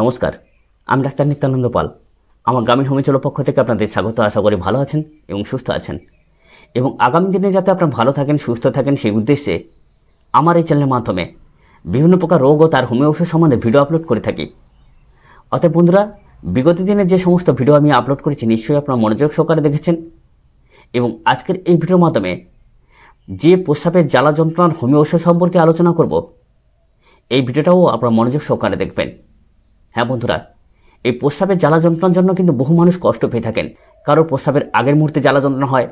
নমস্কার আমি ডাক্তার নিত্যানন্দ পাল আমার গ্রামীণ হোমিচলো পক্ষ থেকে আপনাদের স্বাগত আশা করি ভালো আছেন এবং সুস্থ আছেন এবং আগামী দিনে যাতে আপনারা ভালো থাকেন সুস্থ থাকেন সেই উদ্দেশ্যে আমার এই চ্যানেলের মাধ্যমে বিভিন্ন প্রকার রোগ ও তার হোমিও ওষুধ সম্বন্ধে ভিডিও আপলোড করে থাকি অতএব বন্ধুরা বিগত দিনে যে সমস্ত ভিডিও আমি আপলোড করেছি নিশ্চয়ই আপনারা মনোযোগ সহকারে দেখেছেন এবং আজকের এই ভিডিওর মাধ্যমে যে প্রস্রাবের জ্বালা যন্ত্রণার হোমিও ওষুধ সম্পর্কে আলোচনা করব এই ভিডিওটাও আপনারা মনোযোগ সহকারে দেখবেন হ্যাঁ বন্ধুরা এই প্রস্রাবের জ্বালা যন্ত্রণার জন্য কিন্তু বহু মানুষ কষ্ট পেয়ে থাকেন কারো প্রস্রাবের আগের মুহূর্তে জ্বালা যন্ত্রণা হয়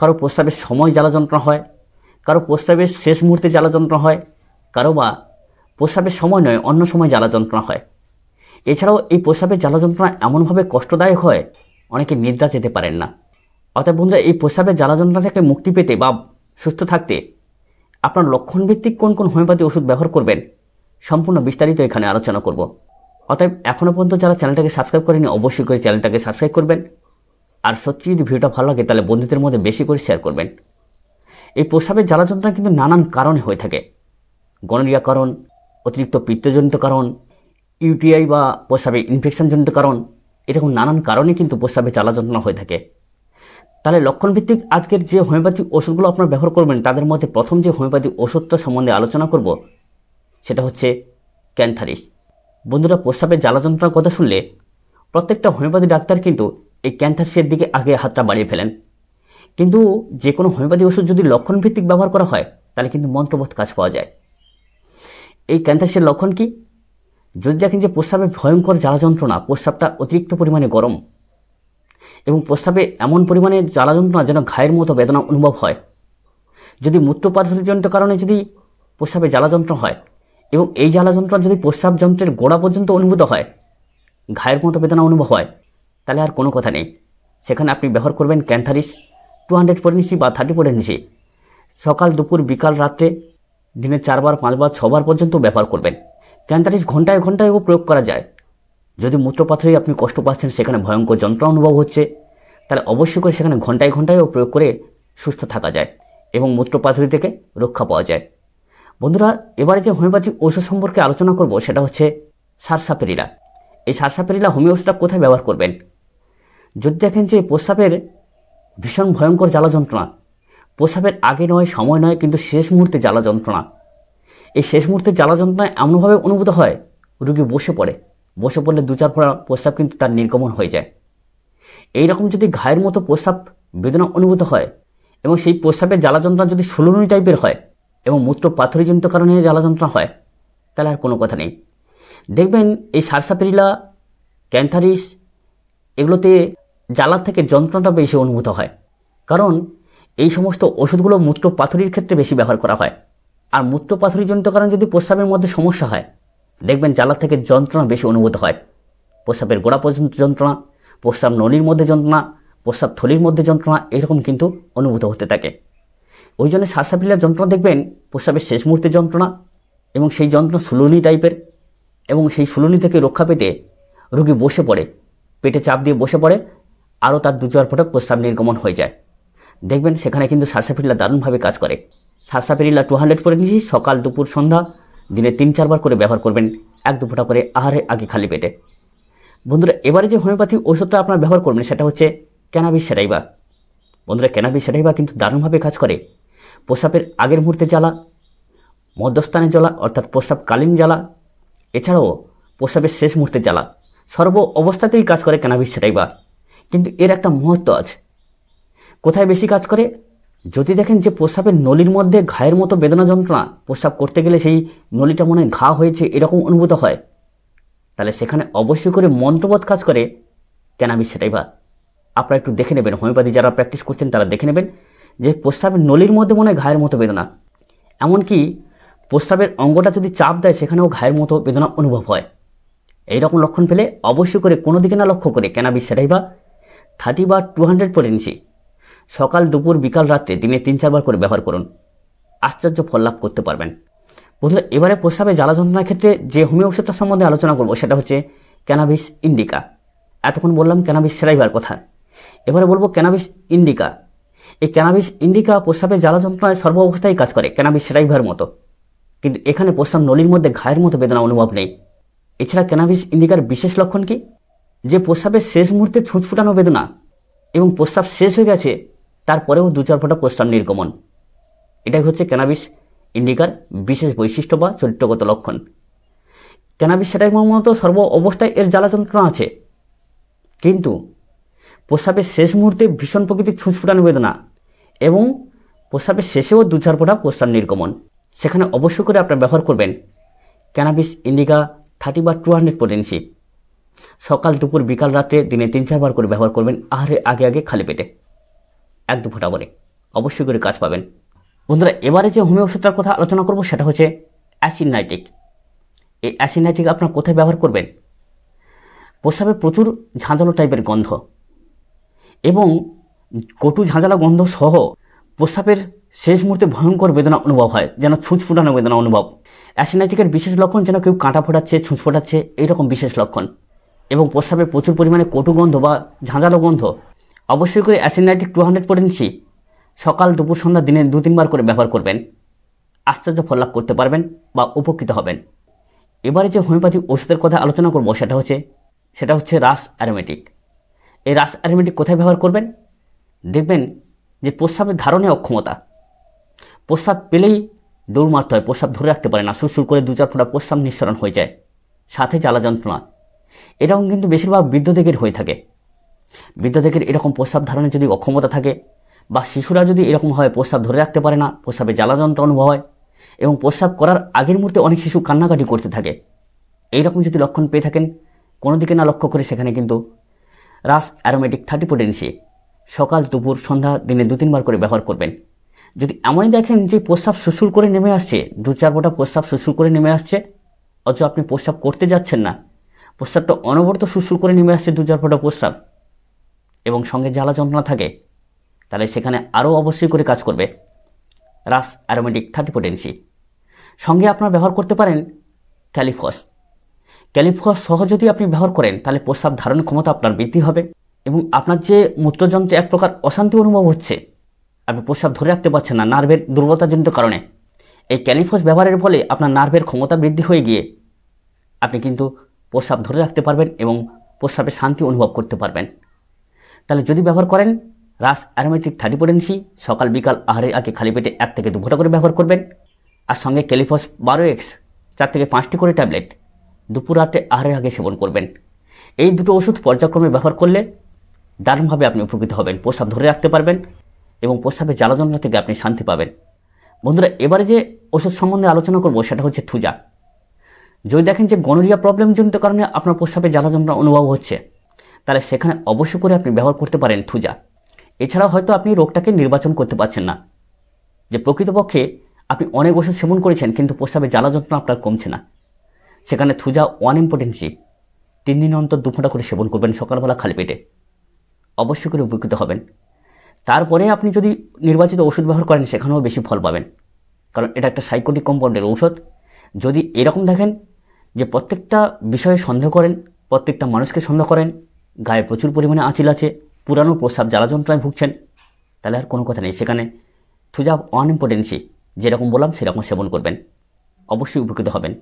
কারো প্রস্রাবের সময় জ্বালা যন্ত্রণা হয় কারো প্রস্রাবের শেষ মুহূর্তে জ্বালা যন্ত্রণা হয় কারো বা প্রস্রাবের সময় নয় অন্য সময় জ্বালা যন্ত্রণা হয় এছাড়াও এই প্রস্রাবের জ্বালা যন্ত্রণা এমনভাবে কষ্টদায়ক হয় অনেকে নিদ্রা যেতে পারেন না অর্থাৎ বন্ধুরা এই প্রস্রাবের জ্বালা যন্ত্রণা থেকে মুক্তি পেতে বা সুস্থ থাকতে আপনার লক্ষণভিত্তিক কোন কোন হোমিওপ্যাথি ওষুধ ব্যবহার করবেন সম্পূর্ণ বিস্তারিত এখানে আলোচনা করব অতএব এখনও পর্যন্ত যারা চ্যানেলটাকে সাবস্ক্রাইব করেনি অবশ্যই করে চ্যানেলটাকে সাবস্ক্রাইব করবেন আর সত্যি যদি ভিডিওটা ভালো লাগে তাহলে বন্ধুদের মধ্যে বেশি করে শেয়ার করবেন এই প্রস্রাবের জ্বালা যন্ত্রণা কিন্তু নানান কারণে হয়ে থাকে গণরিয়া কারণ অতিরিক্ত পিত্তজনিত কারণ ইউটিআই বা প্রস্রাবে ইনফেকশনজনিত কারণ এরকম নানান কারণে কিন্তু প্রস্রাবে জ্বালা যন্ত্রণা হয়ে থাকে তাহলে লক্ষণভিত্তিক আজকের যে হোমিওপ্যাথিক ওষুধগুলো আপনারা ব্যবহার করবেন তাদের মধ্যে প্রথম যে হোমিওপ্যাথিক ওষুধটা সম্বন্ধে আলোচনা করব সেটা হচ্ছে ক্যান্থারিস্ট বন্ধুরা প্রস্রাবের জ্বালা যন্ত্রণার কথা শুনলে প্রত্যেকটা হোমিওপ্যাথি ডাক্তার কিন্তু এই ক্যান্থারসের দিকে আগে হাতটা বাড়িয়ে ফেলেন কিন্তু যে কোনো হোমিওপ্যাথি ওষুধ যদি লক্ষণভিত্তিক ব্যবহার করা হয় তাহলে কিন্তু মন্ত্রবোধ কাজ পাওয়া যায় এই ক্যান্থারসের লক্ষণ কি যদি দেখেন যে প্রস্রাবে ভয়ঙ্কর জ্বালা যন্ত্রণা প্রস্রাবটা অতিরিক্ত পরিমাণে গরম এবং প্রস্রাবে এমন পরিমাণে জ্বালা যন্ত্রণা যেন ঘায়ের মতো বেদনা অনুভব হয় যদি মূত্রপাথরজনিত কারণে যদি প্রস্রাবে জ্বালা যন্ত্রণা হয় এবং এই জ্বালা যন্ত্রণা যদি প্রস্রাব যন্ত্রের গোড়া পর্যন্ত অনুভূত হয় ঘায়ের মতো বেদনা অনুভব হয় তাহলে আর কোনো কথা নেই সেখানে আপনি ব্যবহার করবেন ক্যান্থারিস টু হান্ড্রেড পরেন্সি বা থার্টি পরেন্সি সকাল দুপুর বিকাল রাত্রে দিনে চারবার পাঁচবার ছবার পর্যন্ত ব্যবহার করবেন ক্যান্থারিস ঘন্টায় ও প্রয়োগ করা যায় যদি মূত্রপাত্রেই আপনি কষ্ট পাচ্ছেন সেখানে ভয়ঙ্কর যন্ত্র অনুভব হচ্ছে তাহলে অবশ্যই করে সেখানে ঘন্টায় ও প্রয়োগ করে সুস্থ থাকা যায় এবং মূত্রপাথরি থেকে রক্ষা পাওয়া যায় বন্ধুরা এবারে যে হোমিওপ্যাথিক ঔষধ সম্পর্কে আলোচনা করব সেটা হচ্ছে সারসাপেরিলা এই সারসাপেরিলা হোমিও ওষুধটা কোথায় ব্যবহার করবেন যদি দেখেন যে প্রস্রাবের ভীষণ ভয়ঙ্কর জ্বালা যন্ত্রণা প্রস্রাবের আগে নয় সময় নয় কিন্তু শেষ মুহূর্তে জ্বালা যন্ত্রণা এই শেষ মুহূর্তে জ্বালা যন্ত্রণায় এমনভাবে অনুভূত হয় রুগী বসে পড়ে বসে পড়লে দু চার ফোড়া প্রস্রাব কিন্তু তার নির্গমন হয়ে যায় এই রকম যদি ঘায়ের মতো প্রস্রাব বেদনা অনুভূত হয় এবং সেই প্রস্রাবের জ্বালা যন্ত্রণা যদি সুলুনি টাইপের হয় এবং মূত্র পাথরিজনিত কারণে জ্বালা যন্ত্রণা হয় তাহলে আর কোনো কথা নেই দেখবেন এই সারসাপেরিলা ক্যান্থারিস এগুলোতে জ্বালা থেকে যন্ত্রণাটা বেশি অনুভূত হয় কারণ এই সমস্ত ওষুধগুলো মূত্র পাথরির ক্ষেত্রে বেশি ব্যবহার করা হয় আর মূত্র পাথরিজনিত কারণে যদি প্রস্রাবের মধ্যে সমস্যা হয় দেখবেন জ্বালা থেকে যন্ত্রণা বেশি অনুভূত হয় প্রস্রাবের গোড়া পর্যন্ত যন্ত্রণা প্রস্রাব নলির মধ্যে যন্ত্রণা প্রস্রাব থলির মধ্যে যন্ত্রণা এরকম কিন্তু অনুভূত হতে থাকে ওই জন্য শ্বাসাপিলার যন্ত্রণা দেখবেন প্রস্রাবের শেষ মুহূর্তে যন্ত্রণা এবং সেই যন্ত্রণা সুলুনি টাইপের এবং সেই সুলনি থেকে রক্ষা পেতে রোগী বসে পড়ে পেটে চাপ দিয়ে বসে পড়ে আরও তার দু চার ফোটা প্রস্রাব নির্গমন হয়ে যায় দেখবেন সেখানে কিন্তু সারসাপিল্লা দারুণভাবে কাজ করে সারসাপিল্লা টু হান্ড্রেড করে নিয়েছি সকাল দুপুর সন্ধ্যা দিনে তিন চারবার করে ব্যবহার করবেন এক দু ফোঁটা করে আহারে আগে খালি পেটে বন্ধুরা এবারে যে হোমিওপ্যাথি ওষুধটা আপনার ব্যবহার করবেন সেটা হচ্ছে ক্যানাবিস সেরাইবা বন্ধুরা ক্যানাবিস সেরাইবা কিন্তু দারুণভাবে কাজ করে প্রস্রাবের আগের মুহূর্তে জ্বালা মধ্যস্থানে জ্বালা অর্থাৎ প্রস্রাবকালীন জ্বালা এছাড়াও প্রস্রাবের শেষ মুহূর্তে জ্বালা সর্ব অবস্থাতেই কাজ করে ক্যানাবিস সেটাই বা কিন্তু এর একটা মহত্ব আছে কোথায় বেশি কাজ করে যদি দেখেন যে প্রস্রাবের নলির মধ্যে ঘায়ের মতো বেদনা যন্ত্রণা প্রস্রাব করতে গেলে সেই নলিটা মনে ঘা হয়েছে এরকম অনুভূত হয় তাহলে সেখানে অবশ্যই করে মন্ত্রবোধ কাজ করে ক্যানাবিস সেটাই আপনারা একটু দেখে নেবেন হোমিওপ্যাথি যারা প্র্যাকটিস করছেন তারা দেখে নেবেন যে প্রস্রাবের নলির মধ্যে মনে হয় ঘায়ের মতো বেদনা এমনকি প্রস্রাবের অঙ্গটা যদি চাপ দেয় সেখানেও ঘায়ের মতো বেদনা অনুভব হয় এই রকম লক্ষণ পেলে অবশ্যই করে কোনো দিকে না লক্ষ্য করে ক্যানাবিস সেটাই বা থার্টি বা টু হান্ড্রেড করে নিচ্ছি সকাল দুপুর বিকাল রাত্রে দিনে তিন চারবার করে ব্যবহার করুন আশ্চর্য ফল লাভ করতে পারবেন বন্ধুরা এবারে প্রস্রাবে জ্বালা যন্ত্রণার ক্ষেত্রে যে হোমিও ওষুধটা সম্বন্ধে আলোচনা করব সেটা হচ্ছে ক্যানাবিস ইন্ডিকা এতক্ষণ বললাম ক্যানাবিস সেরাইবার কথা এবারে বলবো ক্যানাবিস ইন্ডিকা এই ক্যানাবিস ইন্ডিকা প্রস্রাবে জ্বালা যন্ত্রণায় সর্ব অবস্থায় কাজ করে ক্যানাবিস সেটাইভার মতো কিন্তু এখানে প্রস্রাব নলির মধ্যে ঘায়ের মতো বেদনা অনুভব নেই এছাড়া ক্যানাবিস ইন্ডিকার বিশেষ লক্ষণ কি যে প্রস্রাবের শেষ মুহূর্তে ছুঁচ ফুটানো বেদনা এবং প্রস্রাব শেষ হয়ে গেছে তারপরেও দু চার ফোটা প্রস্রাব নির্গমন এটাই হচ্ছে ক্যানাবিস ইন্ডিকার বিশেষ বৈশিষ্ট্য বা চরিত্রগত লক্ষণ ক্যানাবিস সেটাই মতো সর্ব অবস্থায় এর জ্বালা যন্ত্রণা আছে কিন্তু প্রস্রাবের শেষ মুহূর্তে ভীষণ প্রকৃতির ফুটানো বেদনা এবং প্রস্রাবের শেষেও দু চার ফোটা প্রস্রাব নির্গমন সেখানে অবশ্যই করে আপনার ব্যবহার করবেন ক্যানাবিস ইন্ডিকা থার্টি বা টু হান্ড্রেড পোটেন্সি সকাল দুপুর বিকাল রাতে দিনে তিন চারবার করে ব্যবহার করবেন আহারের আগে আগে খালি পেটে এক দু ফোটা করে অবশ্যই করে কাজ পাবেন বন্ধুরা এবারে যে হোমিও ওষুধটার কথা আলোচনা করব সেটা হচ্ছে অ্যাসিনাইটিক এই অ্যাসিনাইটিক আপনার কোথায় ব্যবহার করবেন প্রস্রাবে প্রচুর ঝাঁঝালো টাইপের গন্ধ এবং কটু ঝাঁঝালা গন্ধ সহ প্রস্রাবের শেষ মুহূর্তে ভয়ঙ্কর বেদনা অনুভব হয় যেন ছুঁচ ফুটানো বেদনা অনুভব অ্যাসিনাইটিকের বিশেষ লক্ষণ যেন কেউ কাঁটা ফোটাচ্ছে ছুঁচ ফোটাচ্ছে এইরকম বিশেষ লক্ষণ এবং প্রস্রাবে প্রচুর পরিমাণে কটু গন্ধ বা ঝাঁঝালো গন্ধ অবশ্যই করে অ্যাসিনাইটিক টু হান্ড্রেড পটেন্সি সকাল দুপুর সন্ধ্যা দিনে দু তিনবার করে ব্যবহার করবেন আশ্চর্য ফল লাভ করতে পারবেন বা উপকৃত হবেন এবারে যে হোমিওপ্যাথিক ওষুধের কথা আলোচনা করব সেটা হচ্ছে সেটা হচ্ছে রাস অ্যারোমেটিক এই রাশ অ্যারিমেটিক কোথায় ব্যবহার করবেন দেখবেন যে প্রস্রাবের ধারণে অক্ষমতা প্রস্রাব পেলেই দৌড় মারতে হয় প্রস্রাব ধরে রাখতে পারে না সুরসুর করে দু চার ফোঁটা প্রস্রাব নিঃসরণ হয়ে যায় সাথে জ্বালা যন্ত্রণা এরকম কিন্তু বেশিরভাগ বৃদ্ধদেগের হয়ে থাকে বৃদ্ধদেগের এরকম প্রস্রাব ধারণে যদি অক্ষমতা থাকে বা শিশুরা যদি এরকম হয় প্রস্রাব ধরে রাখতে পারে না প্রস্রাবে জ্বালা যন্ত্রণা অনুভব হয় এবং প্রস্রাব করার আগের মুহূর্তে অনেক শিশু কান্নাকাটি করতে থাকে এইরকম যদি লক্ষণ পেয়ে থাকেন কোনো দিকে না লক্ষ্য করে সেখানে কিন্তু রাস অ্যারোমেটিক থার্টি পোটেন্সি সকাল দুপুর সন্ধ্যা দিনে দু তিনবার করে ব্যবহার করবেন যদি এমনই দেখেন যে প্রস্রাব সুসুল করে নেমে আসছে দু চার ফোটা প্রস্রাব সুসুল করে নেমে আসছে অথচ আপনি প্রস্রাব করতে যাচ্ছেন না প্রস্রাবটা অনবরত সুসুল করে নেমে আসছে দু চার ফোটা প্রস্রাব এবং সঙ্গে জ্বালা যন্ত্রণা থাকে তাহলে সেখানে আরও অবশ্যই করে কাজ করবে রাস অ্যারোমেটিক থার্টি পোটেন্সি সঙ্গে আপনারা ব্যবহার করতে পারেন ক্যালিফস ক্যালিফোয়া সহ যদি আপনি ব্যবহার করেন তাহলে প্রস্রাব ধারণ ক্ষমতা আপনার বৃদ্ধি হবে এবং আপনার যে মূত্রযন্ত্রে এক প্রকার অশান্তি অনুভব হচ্ছে আপনি প্রস্রাব ধরে রাখতে পারছেন না নার্ভের দুর্বলতাজনিত কারণে এই ক্যালিফোস ব্যবহারের ফলে আপনার নার্ভের ক্ষমতা বৃদ্ধি হয়ে গিয়ে আপনি কিন্তু প্রস্রাব ধরে রাখতে পারবেন এবং প্রস্রাবে শান্তি অনুভব করতে পারবেন তাহলে যদি ব্যবহার করেন রাস অ্যারোমেটিক থার্টি পোটেন্সি সকাল বিকাল আহারের আগে খালি পেটে এক থেকে দু ঘটা করে ব্যবহার করবেন আর সঙ্গে ক্যালিফস বারো এক্স চার থেকে পাঁচটি করে ট্যাবলেট দুপুর আটে আহারের আগে সেবন করবেন এই দুটো ওষুধ পর্যায়ক্রমে ব্যবহার করলে দারুণভাবে আপনি উপকৃত হবেন প্রস্রাব ধরে রাখতে পারবেন এবং প্রস্রাবের জ্বালা থেকে আপনি শান্তি পাবেন বন্ধুরা এবারে যে ওষুধ সম্বন্ধে আলোচনা করব সেটা হচ্ছে থুজা যদি দেখেন যে গনোরিয়া প্রবলেমজনিত কারণে আপনার প্রস্রাবের জ্বালা অনুভব হচ্ছে তাহলে সেখানে অবশ্য করে আপনি ব্যবহার করতে পারেন থুজা এছাড়া হয়তো আপনি রোগটাকে নির্বাচন করতে পারছেন না যে প্রকৃতপক্ষে আপনি অনেক ওষুধ সেবন করেছেন কিন্তু প্রস্রাবের জ্বালা আপনার কমছে না সেখানে থুজা ওয়ান ইম্পর্টেন্সি তিন দিন অন্তর দু করে সেবন করবেন সকালবেলা খালি পেটে অবশ্যই করে উপকৃত হবেন তারপরে আপনি যদি নির্বাচিত ওষুধ ব্যবহার করেন সেখানেও বেশি ফল পাবেন কারণ এটা একটা সাইকোটিক কম্পাউন্ডের ঔষধ যদি এরকম দেখেন যে প্রত্যেকটা বিষয়ে সন্দেহ করেন প্রত্যেকটা মানুষকে সন্দেহ করেন গায়ে প্রচুর পরিমাণে আঁচিল আছে পুরানো প্রস্রাব জ্বালা যন্ত্রণায় ভুগছেন তাহলে আর কোনো কথা নেই সেখানে থুজা অনইম্পর্টেন্সি যেরকম বললাম সেরকম সেবন করবেন অবশ্যই উপকৃত হবেন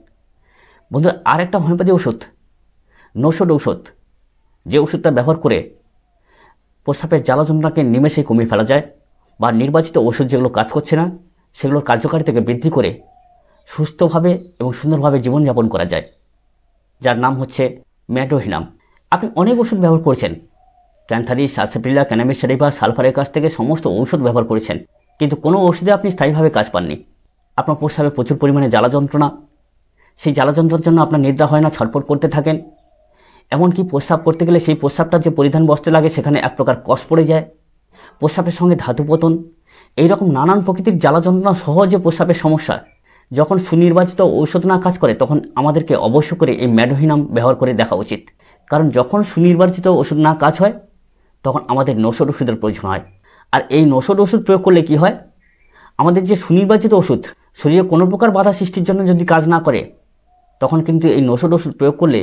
বন্ধুরা আর একটা হোমিওপ্যাথি ওষুধ নৌষধ ঔষধ যে ওষুধটা ব্যবহার করে প্রস্রাবের জ্বালা যন্ত্রণাকে নিমেষে কমিয়ে ফেলা যায় বা নির্বাচিত ওষুধ যেগুলো কাজ করছে না সেগুলোর কার্যকারিতাকে বৃদ্ধি করে সুস্থভাবে এবং সুন্দরভাবে জীবনযাপন করা যায় যার নাম হচ্ছে ম্যাটোহিনাম আপনি অনেক ওষুধ ব্যবহার করেছেন ক্যান্থারি সার্সেপ্রিলা ক্যানামিসারি বা সালফারের কাছ থেকে সমস্ত ঔষধ ব্যবহার করেছেন কিন্তু কোনো ওষুধে আপনি স্থায়ীভাবে কাজ পাননি আপনার প্রস্রাবে প্রচুর পরিমাণে জ্বালা যন্ত্রণা সেই জ্বালাযন্ত্রের জন্য আপনার নিদ্রা হয় না ছটপট করতে থাকেন এমনকি প্রস্রাব করতে গেলে সেই প্রস্রাবটা যে পরিধান বস্ত্রে লাগে সেখানে এক প্রকার কস পড়ে যায় প্রস্রাবের সঙ্গে ধাতু পতন এইরকম নানান প্রকৃতির জ্বালাযন্ত্রণা সহ সহজে প্রস্রাবের সমস্যা যখন সুনির্বাচিত ঔষধ না কাজ করে তখন আমাদেরকে অবশ্য করে এই ম্যাডোহিনাম ব্যবহার করে দেখা উচিত কারণ যখন সুনির্বাচিত ওষুধ না কাজ হয় তখন আমাদের নৌষধ ওষুধের প্রয়োজন হয় আর এই নৌষধ ওষুধ প্রয়োগ করলে কি হয় আমাদের যে সুনির্বাচিত ওষুধ শরীরে কোনো প্রকার বাধা সৃষ্টির জন্য যদি কাজ না করে তখন কিন্তু এই নষদ ওষুধ প্রয়োগ করলে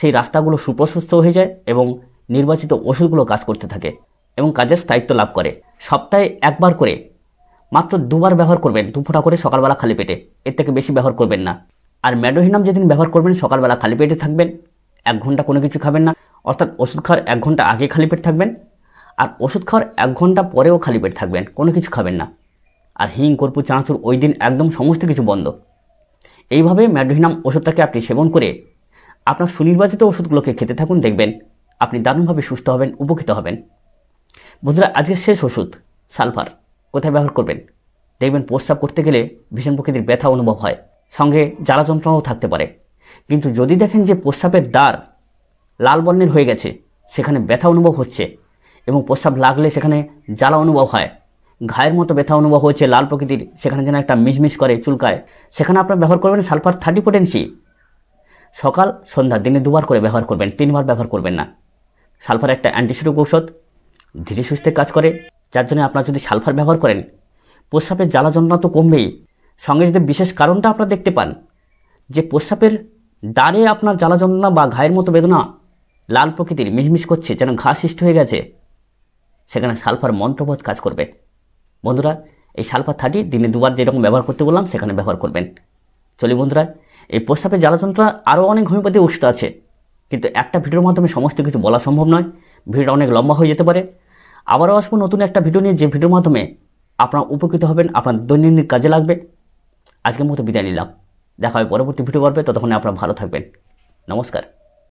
সেই রাস্তাগুলো সুপ্রশস্ত হয়ে যায় এবং নির্বাচিত ওষুধগুলো কাজ করতে থাকে এবং কাজের স্থায়িত্ব লাভ করে সপ্তাহে একবার করে মাত্র দুবার ব্যবহার করবেন দু ফোঁটা করে সকালবেলা খালি পেটে এর থেকে বেশি ব্যবহার করবেন না আর ম্যাডোহিনাম যেদিন ব্যবহার করবেন সকালবেলা খালি পেটে থাকবেন এক ঘন্টা কোনো কিছু খাবেন না অর্থাৎ ওষুধ খাওয়ার এক ঘন্টা আগে খালি পেট থাকবেন আর ওষুধ খাওয়ার এক ঘন্টা পরেও খালি পেট থাকবেন কোনো কিছু খাবেন না আর হিং কর্পু চানাচুর ওই দিন একদম সমস্ত কিছু বন্ধ এইভাবে ম্যাডোহিনাম ওষুধটাকে আপনি সেবন করে আপনার সুনির্বাচিত ওষুধগুলোকে খেতে থাকুন দেখবেন আপনি দারুণভাবে সুস্থ হবেন উপকৃত হবেন বন্ধুরা আজকের শেষ ওষুধ সালফার কোথায় ব্যবহার করবেন দেখবেন প্রস্রাব করতে গেলে ভীষণ প্রকৃতির ব্যথা অনুভব হয় সঙ্গে জ্বালা যন্ত্রণাও থাকতে পারে কিন্তু যদি দেখেন যে প্রস্রাবের দ্বার লাল বর্ণের হয়ে গেছে সেখানে ব্যথা অনুভব হচ্ছে এবং প্রস্রাব লাগলে সেখানে জ্বালা অনুভব হয় ঘায়ের মতো ব্যথা অনুভব হয়েছে লাল প্রকৃতির সেখানে যেন একটা মিশমিশ করে চুলকায় সেখানে আপনারা ব্যবহার করবেন সালফার থার্টি পোটেন্সি সকাল সন্ধ্যা দিনে দুবার করে ব্যবহার করবেন তিনবার ব্যবহার করবেন না সালফার একটা অ্যান্টিসিডিক ঔষধ ধীরে সুস্থে কাজ করে যার জন্য আপনার যদি সালফার ব্যবহার করেন প্রস্রাবের জ্বালা যন্ত্রণা তো কমবেই সঙ্গে যদি বিশেষ কারণটা আপনারা দেখতে পান যে প্রস্রাবের দ্বারে আপনার জ্বালা যন্ত্রণা বা ঘায়ের মতো বেদনা লাল প্রকৃতির মিশমিশ করছে যেন ঘা সৃষ্টি হয়ে গেছে সেখানে সালফার মন্ত্রবোধ কাজ করবে বন্ধুরা এই সালফার থার্টি দিনে দুবার যেরকম ব্যবহার করতে বললাম সেখানে ব্যবহার করবেন চলি বন্ধুরা এই প্রস্তাবের জ্বালা আরও অনেক হোমিওপ্যাথি ওষুধ আছে কিন্তু একটা ভিডিওর মাধ্যমে সমস্ত কিছু বলা সম্ভব নয় ভিডিওটা অনেক লম্বা হয়ে যেতে পারে আবারও আসবো নতুন একটা ভিডিও নিয়ে যে ভিডিওর মাধ্যমে আপনারা উপকৃত হবেন আপনার দৈনন্দিন কাজে লাগবে আজকের মতো বিদায় নিলাম দেখা হবে পরবর্তী ভিডিও করবে ততক্ষণে আপনারা ভালো থাকবেন নমস্কার